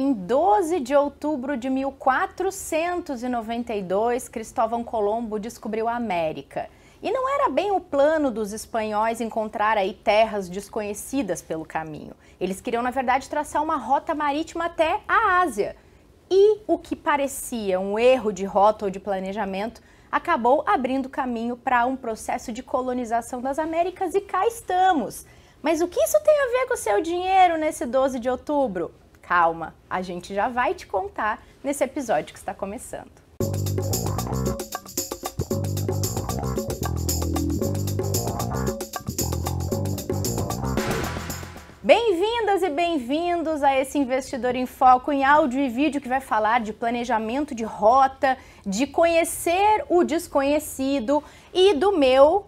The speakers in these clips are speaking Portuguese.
Em 12 de outubro de 1492, Cristóvão Colombo descobriu a América. E não era bem o plano dos espanhóis encontrar aí terras desconhecidas pelo caminho. Eles queriam, na verdade, traçar uma rota marítima até a Ásia. E o que parecia um erro de rota ou de planejamento acabou abrindo caminho para um processo de colonização das Américas e cá estamos. Mas o que isso tem a ver com o seu dinheiro nesse 12 de outubro? Calma, a gente já vai te contar nesse episódio que está começando. Bem-vindas e bem-vindos a esse Investidor em Foco em áudio e vídeo que vai falar de planejamento de rota, de conhecer o desconhecido e do meu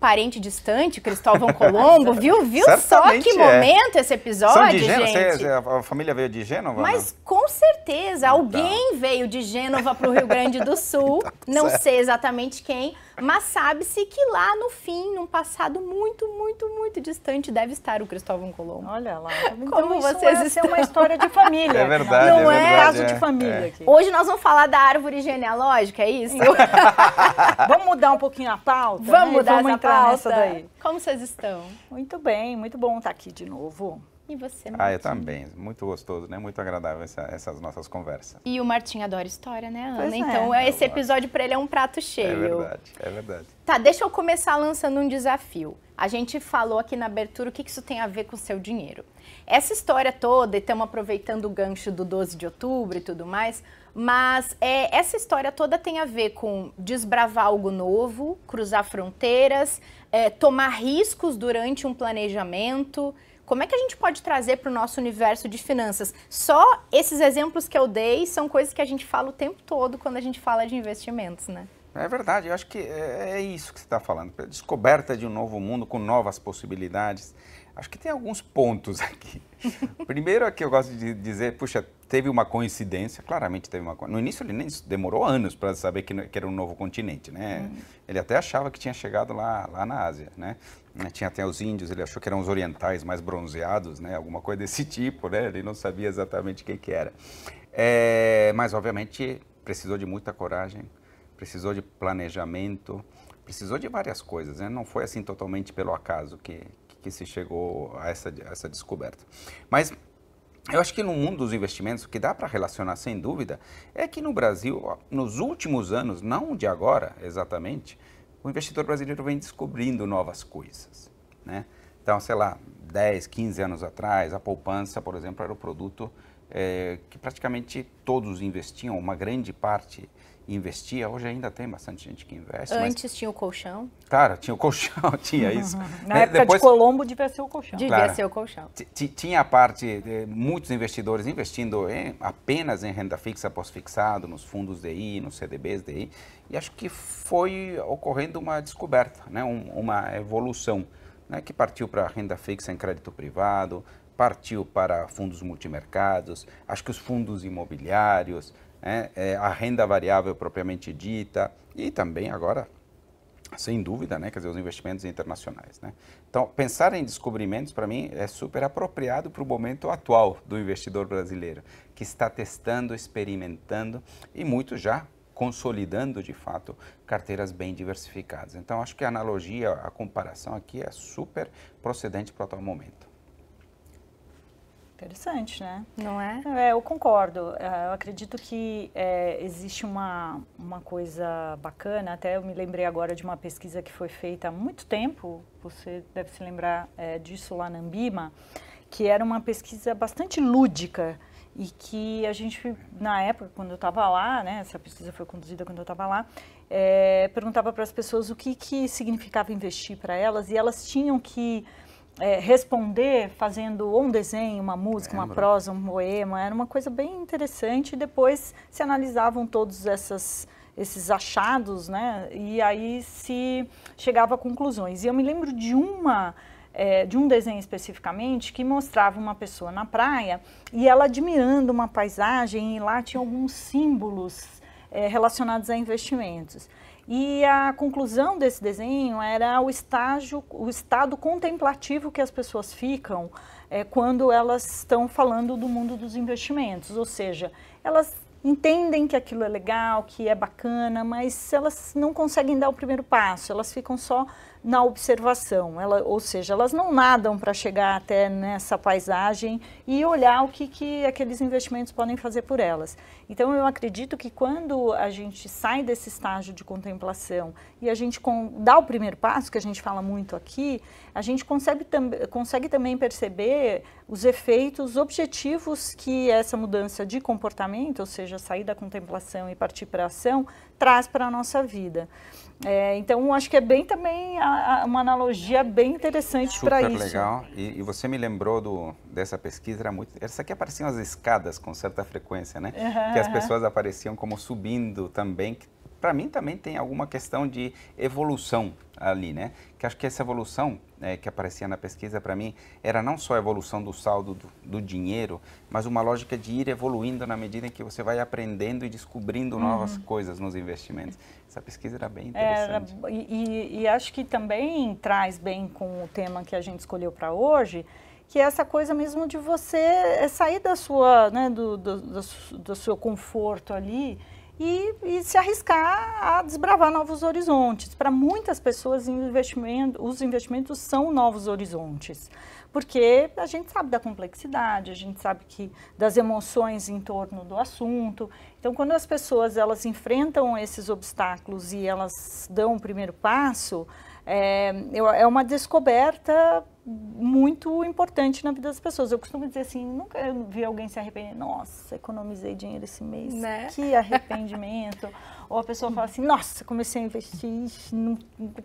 parente distante, Cristóvão Colombo, viu? Viu Certamente só que é. momento esse episódio, São de Gênova, gente? Você, é, a família veio de Gênova? Mas com certeza, então. alguém veio de Gênova para o Rio Grande do Sul, tá não certo. sei exatamente quem, mas sabe-se que lá no fim, num passado muito, muito, muito distante, deve estar o Cristóvão Colombo. Olha lá. Então Como vocês é, estão? é uma história de família. É verdade. Não é, é verdade, caso de é. família é. aqui. Hoje nós vamos falar da árvore genealógica, é isso? vamos mudar um pouquinho a pauta? Vamos né? mudar vamos essa entrar pauta. Nessa daí. Como vocês estão? Muito bem, muito bom estar aqui de novo. E você, Martim? Ah, eu também. Muito gostoso, né? Muito agradável essa, essas nossas conversas. E o Martim adora história, né, Ana? Pois é. então, é. esse episódio para ele é um prato cheio. É verdade, é verdade. Tá, deixa eu começar lançando um desafio. A gente falou aqui na abertura o que, isso tem a ver com o seu dinheiro. Essa história toda, e estamos aproveitando o gancho do 12 de outubro e tudo mais, mas é, essa história toda tem a ver com desbravar algo novo, cruzar fronteiras, é, tomar riscos durante um planejamento, como é que a gente pode trazer para o nosso universo de finanças? Só esses exemplos que eu dei são coisas que a gente fala o tempo todo quando a gente fala de investimentos, né? É verdade, eu acho que é, é isso que você está falando. Descoberta de um novo mundo com novas possibilidades. Acho que tem alguns pontos aqui. Primeiro é que eu gosto de dizer, puxa, teve uma coincidência, claramente teve uma No início ele nem demorou anos para saber que, que, era um novo continente, né? Uhum. Ele até achava que tinha chegado lá, lá na Ásia, né? né? Tinha até os índios, ele achou que eram os orientais mais bronzeados, né? Alguma coisa desse tipo, né? Ele não sabia exatamente o que, que era. É, mas, obviamente, precisou de muita coragem, precisou de planejamento, precisou de várias coisas, né? Não foi assim totalmente pelo acaso que, que se chegou a essa, a essa descoberta. Mas eu acho que no mundo dos investimentos, o que dá para relacionar sem dúvida é que no Brasil, nos últimos anos, não de agora exatamente, o investidor brasileiro vem descobrindo novas coisas. Né? Então, sei lá, 10, 15 anos atrás, a poupança, por exemplo, era o produto é, que praticamente todos investiam, uma grande parte investia. Hoje ainda tem bastante gente que investe. Antes mas... tinha o colchão. Claro, tinha o colchão, tinha isso. Uhum. Na época Depois... de Colombo devia ser o colchão. Devia claro, ser o colchão. Tinha a parte, de muitos investidores investindo em, apenas em renda fixa pós-fixado, nos fundos DI, nos CDBs DI. E acho que foi ocorrendo uma descoberta, né? Um, uma evolução né? que partiu para renda fixa em crédito privado, partiu para fundos multimercados, acho que os fundos imobiliários, é, é, a renda variável propriamente dita e também agora, sem dúvida, né, quer dizer, os investimentos internacionais. Né? Então, pensar em descobrimentos, para mim, é super apropriado para o momento atual do investidor brasileiro, que está testando, experimentando e muito já consolidando de fato carteiras bem diversificadas. Então acho que a analogia, a comparação aqui é super procedente para o atual momento. Interessante, né? Não é? é eu concordo. É, eu acredito que é, existe uma, uma coisa bacana. Até eu me lembrei agora de uma pesquisa que foi feita há muito tempo. Você deve se lembrar é, disso lá na Ambima, que era uma pesquisa bastante lúdica e que a gente, na época, quando eu estava lá, né, essa pesquisa foi conduzida quando eu estava lá, é, perguntava para as pessoas o que, que significava investir para elas e elas tinham que é, responder fazendo um desenho, uma música, Lembra. uma prosa, um poema. Era uma coisa bem interessante. depois se analisavam todos essas, esses achados, né? E aí se chegava a conclusões. E eu me lembro de uma. É, de um desenho especificamente que mostrava uma pessoa na praia e ela admirando uma paisagem e lá tinha alguns símbolos é, relacionados a investimentos. E a conclusão desse desenho era o estágio, o estado contemplativo que as pessoas ficam é, quando elas estão falando do mundo dos investimentos, ou seja, elas entendem que aquilo é legal, que é bacana, mas elas não conseguem dar o primeiro passo, elas ficam só na observação, ela, ou seja, elas não nadam para chegar até nessa paisagem e olhar o que, que aqueles investimentos podem fazer por elas. Então, eu acredito que quando a gente sai desse estágio de contemplação e a gente com, dá o primeiro passo, que a gente fala muito aqui, a gente consegue, tam, consegue também perceber os efeitos objetivos que essa mudança de comportamento, ou seja, sair da contemplação e partir para a ação, traz para a nossa vida. É, então, acho que é bem também a, a, uma analogia bem interessante para isso. Super legal. E, e, você me lembrou do, dessa pesquisa, era muito... Essa aqui apareciam as escadas com certa frequência, né? Uhum. Que as pessoas apareciam como subindo também, que para mim também tem alguma questão de evolução ali, né? Que acho que essa evolução é, que aparecia na pesquisa para mim era não só a evolução do saldo do, do, dinheiro, mas uma lógica de ir evoluindo na medida em que você vai aprendendo e descobrindo uhum. novas coisas nos investimentos. Essa pesquisa era bem interessante. Era, e, e acho que também traz bem com o tema que a gente escolheu para hoje, que é essa coisa mesmo de você é, sair da sua, né, do, do, do, do seu conforto ali e, e se arriscar a desbravar novos horizontes. Para muitas pessoas, investimento, os investimentos são novos horizontes, porque a gente sabe da complexidade, a gente sabe que das emoções em torno do assunto. Então, quando as pessoas elas enfrentam esses obstáculos e elas dão o primeiro passo, é, é uma descoberta muito importante na vida das pessoas. Eu costumo dizer assim, nunca vi alguém se arrepender, nossa, economizei dinheiro esse mês, né? que arrependimento. Ou a pessoa fala assim, nossa, comecei a investir, não,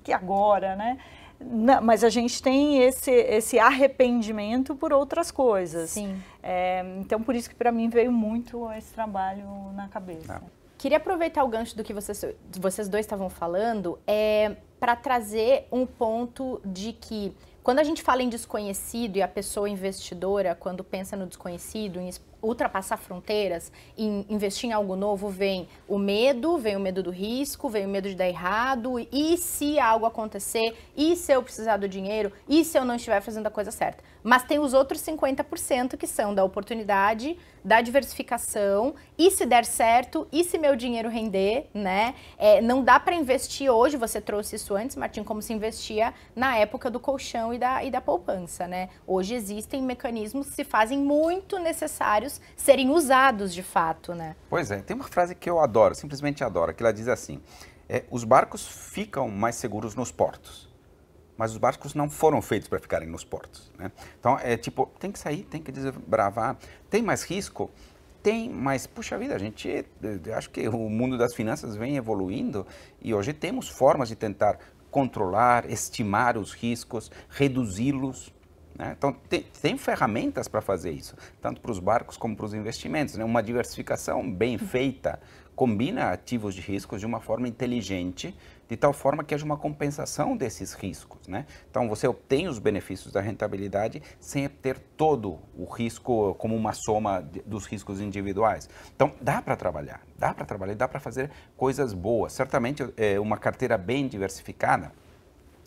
que agora, né? Não, mas a gente tem esse, esse arrependimento por outras coisas. Sim. É, então, por isso que para mim veio muito esse trabalho na cabeça. Ah. Queria aproveitar o gancho do que vocês, vocês dois estavam falando é, eh, para trazer um ponto de que quando a gente fala em desconhecido e a pessoa investidora, quando pensa no desconhecido, em ultrapassar fronteiras, em investir em algo novo, vem o medo, vem o medo do risco, vem o medo de dar errado, e se algo acontecer, e se eu precisar do dinheiro, e se eu não estiver fazendo a coisa certa. Mas tem os outros 50% que são da oportunidade, da diversificação, e se der certo, e se meu dinheiro render, né? É, não dá para investir hoje, você trouxe isso antes, Martim, como se investia na época do colchão e da, e da poupança, né? Hoje existem mecanismos que se fazem muito necessários serem usados de fato, né? Pois é, tem uma frase que eu adoro, simplesmente adoro, que ela diz assim, é, os barcos ficam mais seguros nos portos mas os barcos não foram feitos para ficarem nos portos. Né? Então, é tipo, tem que sair, tem que desbravar. Tem mais risco? Tem, mas, puxa vida, a gente, acho que o mundo das finanças vem evoluindo e hoje temos formas de tentar controlar, estimar os riscos, reduzi-los. Né? Então, tem, tem ferramentas para fazer isso, tanto para os barcos como para os investimentos. Né? Uma diversificação bem feita combina ativos de riscos de uma forma inteligente de tal forma que haja uma compensação desses riscos. Né? Então, você obtém os benefícios da rentabilidade sem ter todo o risco eh, como uma soma de, dos riscos individuais. Então, dá para trabalhar, dá para trabalhar, dá para fazer coisas boas. Certamente, é, uma carteira bem diversificada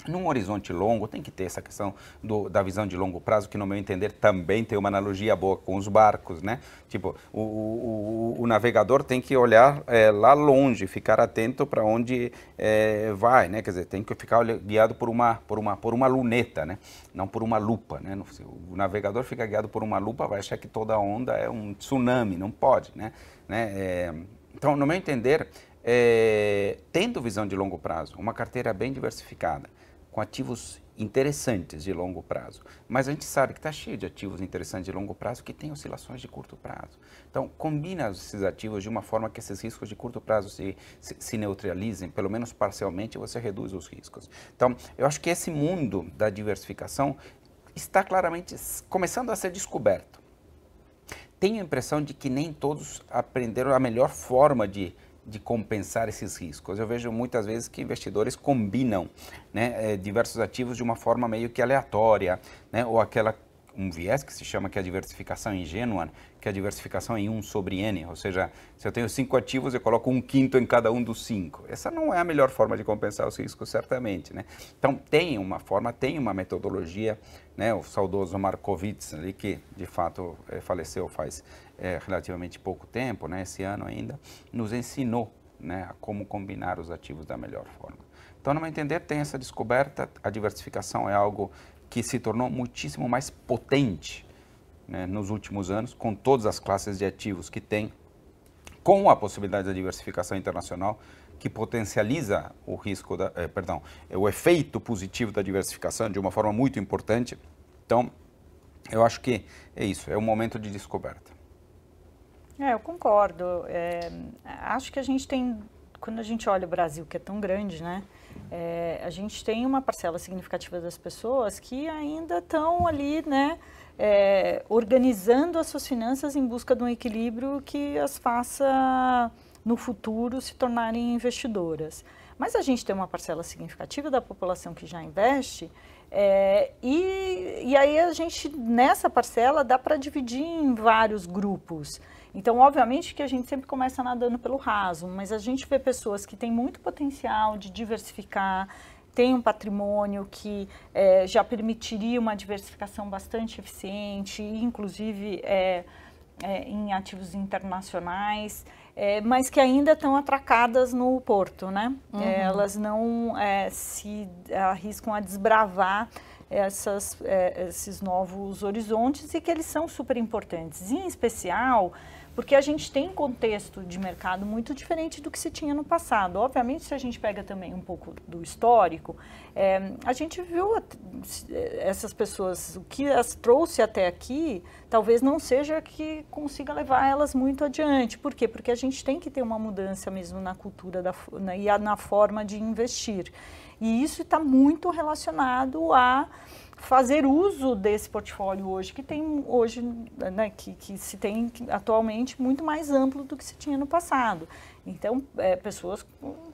num horizonte longo, tem que ter essa questão do, da visão de longo prazo, que, no meu entender, também tem uma analogia boa com os barcos, né? Tipo, o, o, o navegador tem que olhar é, lá longe, ficar atento para onde é, vai, né? Quer dizer, tem que ficar guiado por uma, por, uma, por uma luneta, né? Não por uma lupa, né? O navegador fica guiado por uma lupa, vai achar que toda onda é um tsunami, não pode, né? né? É, então, no meu entender, é, tendo visão de longo prazo, uma carteira bem diversificada, com ativos interessantes de longo prazo. Mas a gente sabe que está cheio de ativos interessantes de longo prazo que têm oscilações de curto prazo. Então, combina esses ativos de uma forma que esses riscos de curto prazo se, se, se neutralizem, pelo menos parcialmente, você reduz os riscos. Então, eu acho que esse mundo da diversificação está claramente começando a ser descoberto. Tenho a impressão de que nem todos aprenderam a melhor forma de de compensar esses riscos. Eu vejo muitas vezes que investidores combinam né, eh, diversos ativos de uma forma meio que aleatória, né, ou aquela um viés que se chama que é a diversificação ingênua, que é a diversificação em um sobre N, ou seja, se eu tenho cinco ativos, eu coloco um quinto em cada um dos cinco. Essa não é a melhor forma de compensar os riscos, certamente. Né? Então, tem uma forma, tem uma metodologia, né? o saudoso Markowitz, ali, que de fato eh, faleceu faz é, relativamente pouco tempo, né, esse ano ainda, nos ensinou né, a como combinar os ativos da melhor forma. Então, no meu entender, tem essa descoberta, a diversificação é algo que se tornou muitíssimo mais potente né, nos últimos anos, com todas as classes de ativos que tem, com a possibilidade da diversificação internacional, que potencializa o risco, da, eh, perdão, o efeito positivo da diversificação de uma forma muito importante. Então, eu acho que é isso, é um momento de descoberta. É, eu concordo. É, acho que a gente tem, quando a gente olha o Brasil, que é tão grande, né? É, a gente tem uma parcela significativa das pessoas que ainda estão ali, né? É, organizando as suas finanças em busca de um equilíbrio que as faça no futuro se tornarem investidoras. Mas a gente tem uma parcela significativa da população que já investe, é, e, e aí a gente, nessa parcela, dá para dividir em vários grupos. Então, obviamente que a gente sempre começa nadando pelo raso, mas a gente vê pessoas que têm muito potencial de diversificar, têm um patrimônio que é, já permitiria uma diversificação bastante eficiente, inclusive é, é, em ativos internacionais, mas que ainda estão atracadas no porto, né? Uhum. elas não se arriscam a desbravar essas, esses novos horizontes e que eles são super importantes. em especial, porque a gente tem um contexto de mercado muito diferente do que se tinha no passado. Obviamente, se a gente pega também um pouco do histórico, é, a gente viu é, essas pessoas, o que as trouxe até aqui, talvez não seja que consiga levar elas muito adiante. Por quê? Porque a gente tem que ter uma mudança mesmo na cultura da, na, e na forma de investir. E isso está muito relacionado a fazer uso desse portfólio hoje, que tem hoje, né, que, que se tem atualmente muito mais amplo do que se tinha no passado. Então, é, pessoas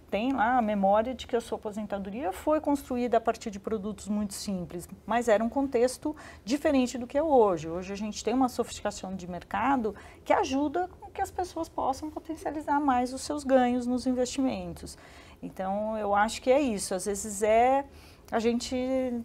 têm lá a memória de que a sua aposentadoria foi construída a partir de produtos muito simples, mas era um contexto diferente do que é hoje. Hoje a gente tem uma sofisticação de mercado que ajuda que as pessoas possam potencializar mais os seus ganhos nos investimentos. Então, eu acho que é isso. Às vezes é a gente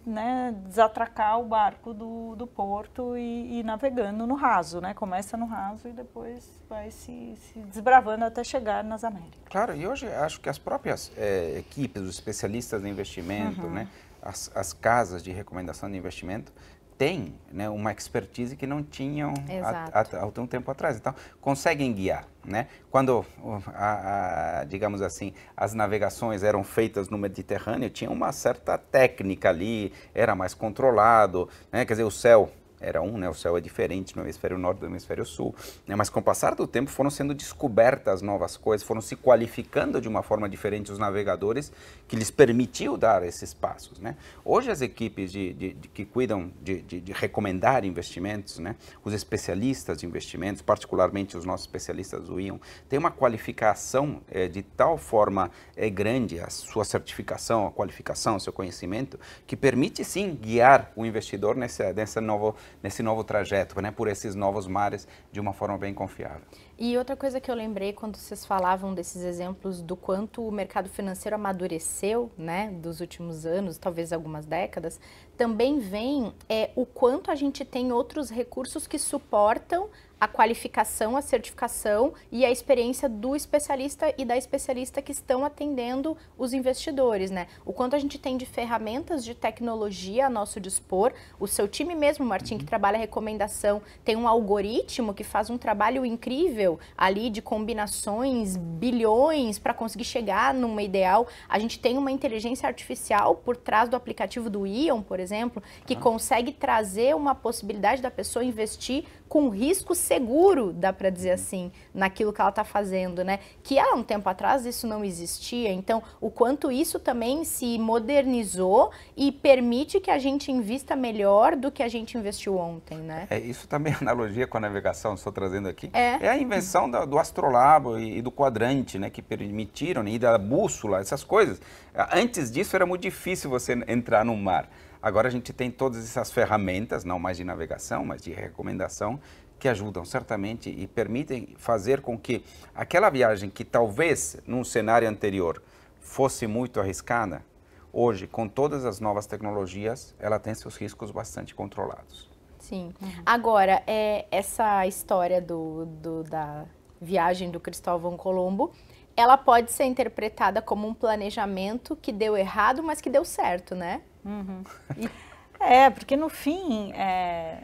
né, desatracar o barco do, do porto e, e, navegando no raso, né? Começa no raso e depois vai se, se desbravando até chegar nas Américas. Claro, e hoje acho que as próprias é, equipes, os especialistas de investimento, uhum. né, as, as casas de recomendação de investimento têm né, uma expertise que não tinham há, algum tempo atrás. Então, conseguem guiar. Né? Quando, a, a, digamos assim, as navegações eram feitas no Mediterrâneo, tinha uma certa técnica ali, era mais controlado, né? quer dizer, o céu era um, né? o céu é diferente no hemisfério norte do hemisfério sul. Né? Mas com o passar do tempo foram sendo descobertas novas coisas, foram se qualificando de uma forma diferente os navegadores que lhes permitiu dar esses passos. Né? Hoje as equipes de, de, de que cuidam de, de, de recomendar investimentos, né? os especialistas de investimentos, particularmente os nossos especialistas do IAM, têm uma qualificação é, de tal forma é, grande, a sua certificação, a qualificação, o seu conhecimento, que permite sim guiar o investidor nessa, nessa nova nesse novo trajeto, né, por esses novos mares de uma forma bem confiável. E outra coisa que eu lembrei quando vocês falavam desses exemplos do quanto o mercado financeiro amadureceu, né, dos últimos anos, talvez algumas décadas, também vem é, o quanto a gente tem outros recursos que suportam a qualificação, a certificação e a experiência do especialista e da especialista que estão atendendo os investidores, né? O quanto a gente tem de ferramentas de tecnologia a nosso dispor, o seu time mesmo, Martin, uhum. que trabalha recomendação, tem um algoritmo que faz um trabalho incrível ali de combinações, bilhões para conseguir chegar numa ideal. A gente tem uma inteligência artificial por trás do aplicativo do Ion, por exemplo, que uhum. consegue trazer uma possibilidade da pessoa investir com risco seguro, dá para dizer uhum. assim, naquilo que ela está fazendo, né? Que há um tempo atrás isso não existia. Então, o quanto isso também se modernizou e permite que a gente invista melhor do que a gente investiu ontem, né? É, isso também é analogia com a navegação, estou trazendo aqui. É, é a invenção do, do astrolabo e, e, do quadrante, né? Que permitiram, né, e da bússola, essas coisas. Antes disso era muito difícil você entrar no mar. Agora a gente tem todas essas ferramentas, não mais de navegação, mas de recomendação, que ajudam certamente e permitem fazer com que aquela viagem que talvez num cenário anterior fosse muito arriscada, hoje, com todas as novas tecnologias, ela tem seus riscos bastante controlados. Sim. Uhum. Agora, é, essa história do, do, da viagem do Cristóvão Colombo, ela pode ser interpretada como um planejamento que deu errado, mas que deu certo, né? Uhum. E, é, porque no fim, é,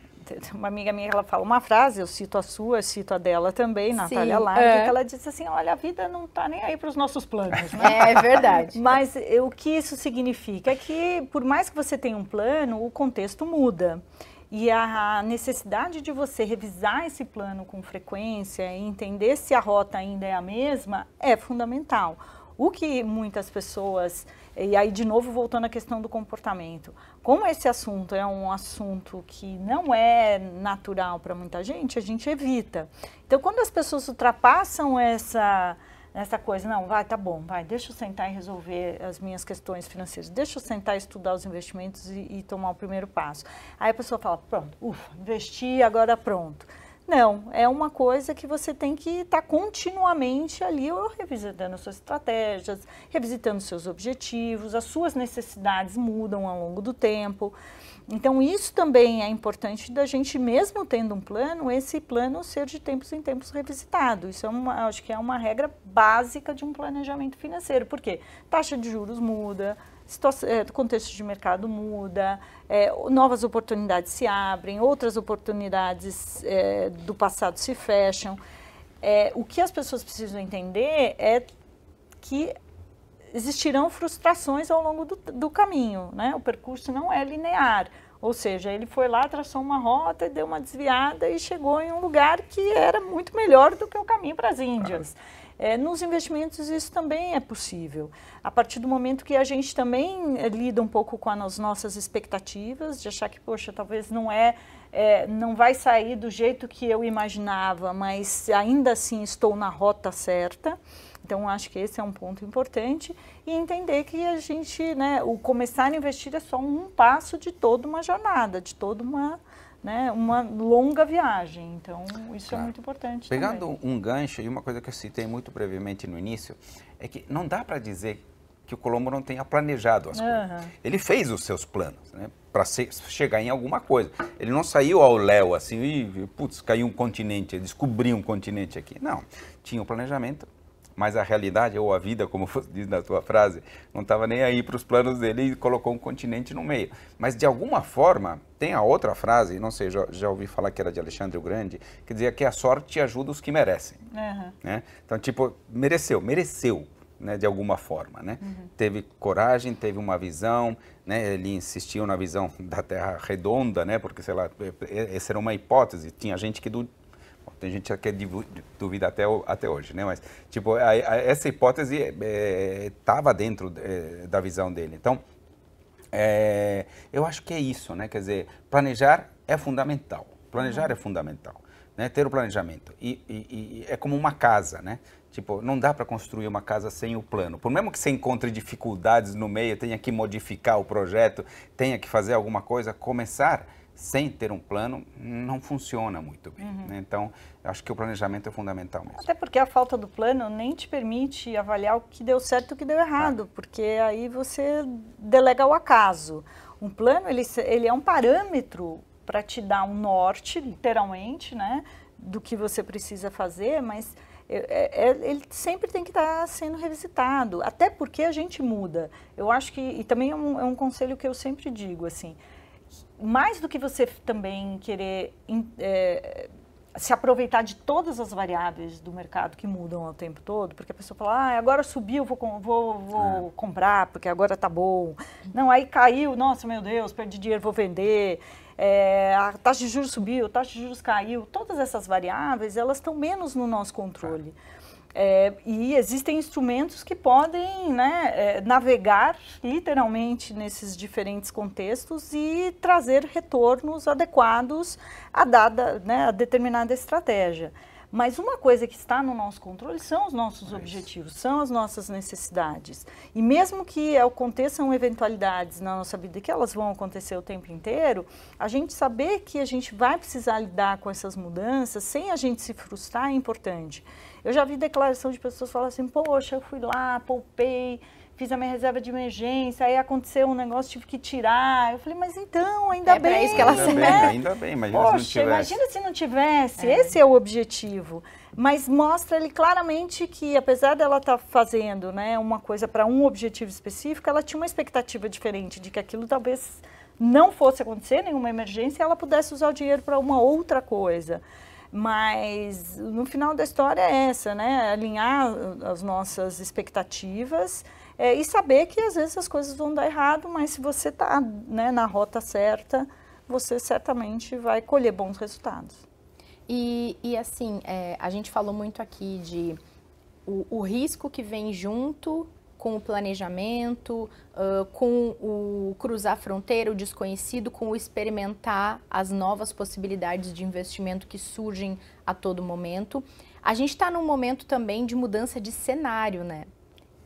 uma amiga minha, ela fala uma frase, eu cito a sua, eu cito a dela também, Natália Larga, é. que ela disse assim, olha, a vida não está nem aí para os nossos planos. Né? É, é verdade. Mas eh, o que isso significa? É que por mais que você tenha um plano, o contexto muda. E a necessidade de você revisar esse plano com frequência e entender se a rota ainda é a mesma é fundamental. O que muitas pessoas, e aí de novo voltando à questão do comportamento, como esse assunto é um assunto que não é natural para muita gente, a gente evita. Então, quando as pessoas ultrapassam essa essa coisa, não, vai, tá bom, vai, deixa eu sentar e resolver as minhas questões financeiras, deixa eu sentar e estudar os investimentos e, e tomar o primeiro passo. Aí a pessoa fala, pronto, ufa, investi, agora pronto. Não, é uma coisa que você tem que estar tá continuamente ali revisitando suas estratégias, revisitando seus objetivos, as suas necessidades mudam ao longo do tempo. Então, isso também é importante da gente, mesmo tendo um plano, esse plano ser de tempos em tempos revisitado. Isso é uma, acho que é uma regra básica de um planejamento financeiro. Por quê? Taxa de juros muda, eh, contexto de mercado muda, é, novas oportunidades se abrem, outras oportunidades é, do passado se fecham. É, o que as pessoas precisam entender é que existirão frustrações ao longo do, do caminho, né? O percurso não é linear, ou seja, ele foi lá, traçou uma rota, deu uma desviada e chegou em um lugar que era muito melhor do que o caminho para as Índias. É, nos investimentos isso também é possível. A partir do momento que a gente também eh, lida um pouco com as nossas expectativas, de achar que, poxa, talvez não é, é, não vai sair do jeito que eu imaginava, mas ainda assim estou na rota certa. Então, acho que esse é um ponto importante e entender que a gente, né, o começar a investir é só um passo de toda uma jornada, de toda uma, né, uma longa viagem. Então, isso é claro. é muito importante. Pegando também. um gancho e uma coisa que eu citei muito brevemente no início, é que não dá para dizer que o Colombo não tenha planejado as coisas. Ele fez os seus planos, né? Para chegar em alguma coisa. Ele não saiu ao léu assim, e, putz, caiu um continente, descobriu um continente aqui. Não. Tinha o um planejamento, mas a realidade, ou a vida, como você diz na sua frase, não estava nem aí para os planos dele e colocou um continente no meio. Mas de alguma forma, tem a outra frase, não sei, já, já ouvi falar que era de Alexandre o Grande, que dizia que a sorte ajuda os que merecem. Uhum. Né? Então, tipo, mereceu, mereceu. Né, de alguma forma, né? Uhum. Teve coragem, teve uma visão, né? Ele insistiu na visão da Terra redonda, né? Porque sei lá, essa era uma hipótese. Tinha gente que du tem gente que duvida até, até hoje, né? Mas, tipo, a, a, essa hipótese estava eh, eh, é, dentro é, da visão dele. Então, é, eu acho que é isso, né? Quer dizer, planejar é fundamental. Planejar é fundamental, né? Ter o planejamento. E, e, e é como uma casa, né? Tipo, não dá para construir uma casa sem o plano. Por mesmo que você encontre dificuldades no meio, tenha que modificar o projeto, tenha que fazer alguma coisa, começar sem ter um plano não funciona muito bem. Uhum. Né? Então, acho que o planejamento é fundamental mesmo. Até porque a falta do plano nem te permite avaliar o que deu certo e o que deu errado, ah. porque aí você delega ao acaso. Um plano, ele, ele é um parâmetro para te dar um norte, literalmente, né, do que você precisa fazer, mas é, é, é, ele sempre tem que estar tá sendo revisitado, até porque a gente muda. Eu acho que, e também é um, é um conselho que eu sempre digo, assim, mais do que você também querer é, se aproveitar de todas as variáveis do mercado que mudam o tempo todo, porque a pessoa fala, ah, agora subiu, vou, vou, vou ah. comprar, porque agora tá bom. Não, aí caiu, nossa, meu Deus, perdi dinheiro, vou vender. É, a taxa de juros subiu, a taxa de juros caiu. Todas essas variáveis, elas estão menos no nosso controle. Ah. É, e existem instrumentos que podem né, é, navegar literalmente nesses diferentes contextos e trazer retornos adequados a dada, né, a determinada estratégia. Mas uma coisa que está no nosso controle são os nossos é objetivos, são as nossas necessidades. E mesmo que aconteçam eventualidades na nossa vida, que elas vão acontecer o tempo inteiro, a gente saber que a gente vai precisar lidar com essas mudanças sem a gente se frustrar é importante. Eu já vi declaração de pessoas falando assim: poxa, eu fui lá, poupei fiz a minha reserva de emergência, aí aconteceu um negócio, tive que tirar. Eu falei, mas então, ainda é bem. É isso que ela ainda, né? bem, né? ainda bem, imagina Poxa, se não tivesse. imagina se não tivesse. É. Esse é o objetivo. Mas mostra ele claramente que, apesar dela estar tá fazendo né, uma coisa para um objetivo específico, ela tinha uma expectativa diferente de que aquilo talvez não fosse acontecer, nenhuma emergência, e ela pudesse usar o dinheiro para uma outra coisa. Mas no final da história é essa, né? Alinhar as nossas expectativas é, e saber que às vezes as coisas vão dar errado, mas se você está né, na rota certa, você certamente vai colher bons resultados. E, e assim, é, a gente falou muito aqui de o, o, risco que vem junto com o planejamento, uh, com o cruzar fronteira, o desconhecido, com o experimentar as novas possibilidades de investimento que surgem a todo momento. A gente está num momento também de mudança de cenário, né?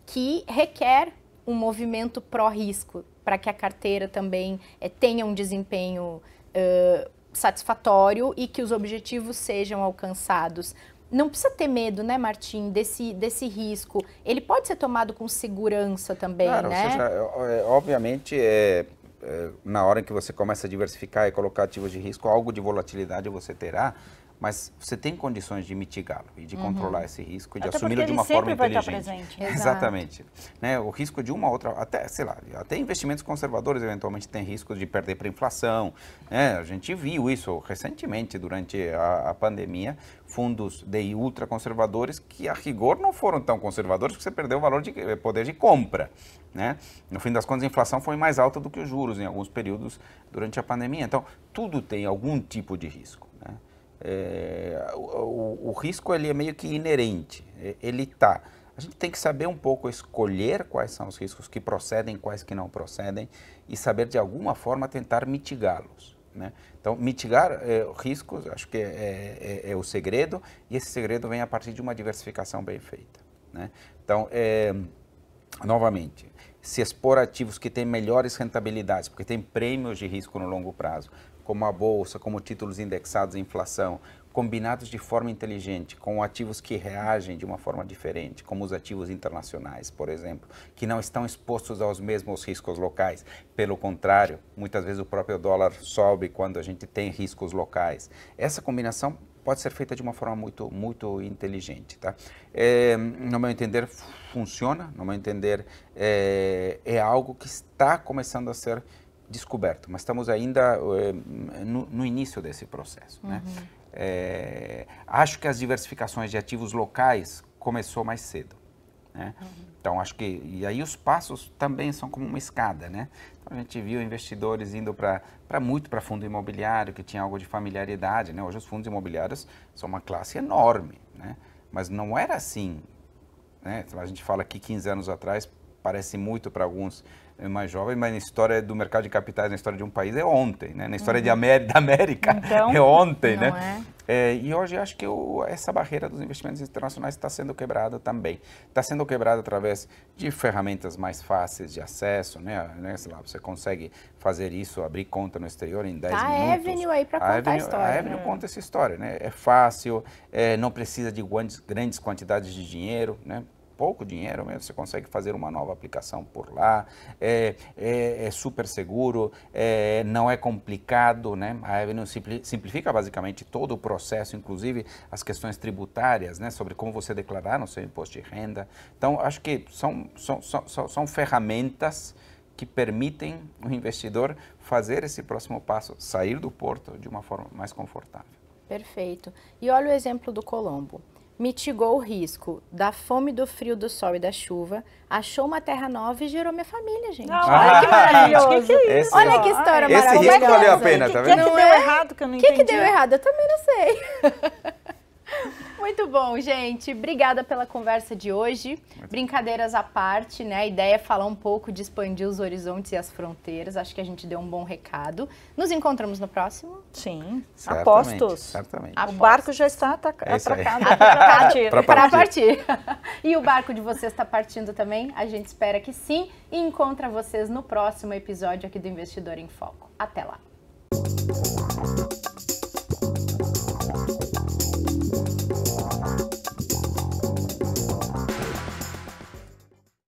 que requer um movimento pró-risco para que a carteira também é, tenha um desempenho uh, satisfatório e que os objetivos sejam alcançados. Não precisa ter medo, né, Martim, desse, desse risco. Ele pode ser tomado com segurança também, claro, né? Seja, é, é, obviamente, é, é, na hora que você começa a diversificar e colocar ativos de risco, algo de volatilidade você terá, mas você tem condições de mitigá-lo e de uhum. controlar esse risco, de assumi-lo de uma forma inteligente. Presente, Exatamente. Né? O risco de uma outra, até, sei lá, até investimentos conservadores eventualmente têm risco de perder para a inflação. Né? A gente viu isso recentemente durante a, a pandemia, fundos de ultraconservadores que a rigor não foram tão conservadores porque você perdeu o valor de eh, poder de compra. Né? No fim das contas, a inflação foi mais alta do que os juros em alguns períodos durante a pandemia. Então, tudo tem algum tipo de risco. É, o, o, risco ele é meio que inerente, ele está. A gente tem que saber um pouco escolher quais são os riscos que procedem, quais que não procedem e saber de alguma forma tentar mitigá-los. Né? Então, mitigar é, riscos, acho que é é, é, é, o segredo e esse segredo vem a partir de uma diversificação bem feita. Né? Então, é, novamente, se expor ativos que têm melhores rentabilidades, porque tem prêmios de risco no longo prazo, como a bolsa, como títulos indexados à inflação, combinados de forma inteligente, com ativos que reagem de uma forma diferente, como os ativos internacionais, por exemplo, que não estão expostos aos mesmos riscos locais. Pelo contrário, muitas vezes o próprio dólar sobe quando a gente tem riscos locais. Essa combinação pode ser feita de uma forma muito, muito inteligente, tá? É, no meu entender, funciona. No meu entender, é, é algo que está começando a ser descoberto, mas estamos ainda eh, no, no, início desse processo. Né? Uhum. Né? É, acho que as diversificações de ativos locais começou mais cedo. Né? Uhum. Então, acho que. E aí os passos também são como uma escada. Né? Então, a gente viu investidores indo para muito para fundo imobiliário, que tinha algo de familiaridade. Né? Hoje, os fundos imobiliários são uma classe enorme. Né? Mas não era assim. Né? a gente fala que 15 anos atrás parece muito para alguns é mais jovem, mas na história do mercado de capitais, na história de um país, é ontem, né? Na história uhum. de América, da América, então, é ontem, né? É. É, e hoje acho que o, essa barreira dos investimentos internacionais está sendo quebrada também. Está sendo quebrada através de ferramentas mais fáceis de acesso, né? né? Sei lá, você consegue fazer isso, abrir conta no exterior em 10 tá minutos. A Avenue aí para contar a, Avenue, a história. A Avenue né? conta essa história, né? É fácil, é, não precisa de grandes quantidades de dinheiro, né? pouco dinheiro mesmo, você consegue fazer uma nova aplicação por lá, é, é, é super seguro, é, não é complicado, né? A Avenue simplifica basicamente todo o processo, inclusive as questões tributárias, né? Sobre como você declarar no seu imposto de renda. Então, acho que são, são, são, são ferramentas que permitem o investidor fazer esse próximo passo, sair do porto de uma forma mais confortável. Perfeito. E olha o exemplo do Colombo mitigou o risco da fome, do frio, do sol e da chuva, achou uma terra nova e gerou minha família, gente. Ah, olha que maravilhoso. Que que é isso? Olha que história esse maravilhosa. Esse risco valeu a pena, tá vendo? O que, que, deu errado que eu não entendi? O que, que deu errado? Eu também não sei. muito bom, gente. Obrigada pela conversa de hoje. Brincadeiras à parte, né? A ideia é falar um pouco de expandir os horizontes e as fronteiras. Acho que a gente deu um bom recado. Nos encontramos no próximo? Sim. Certamente, Apostos. Certamente. O barco já está atacado. É Para partir. Para partir. e o barco de vocês está partindo também? A gente espera que sim. E encontra vocês no próximo episódio aqui do Investidor em Foco. Até lá.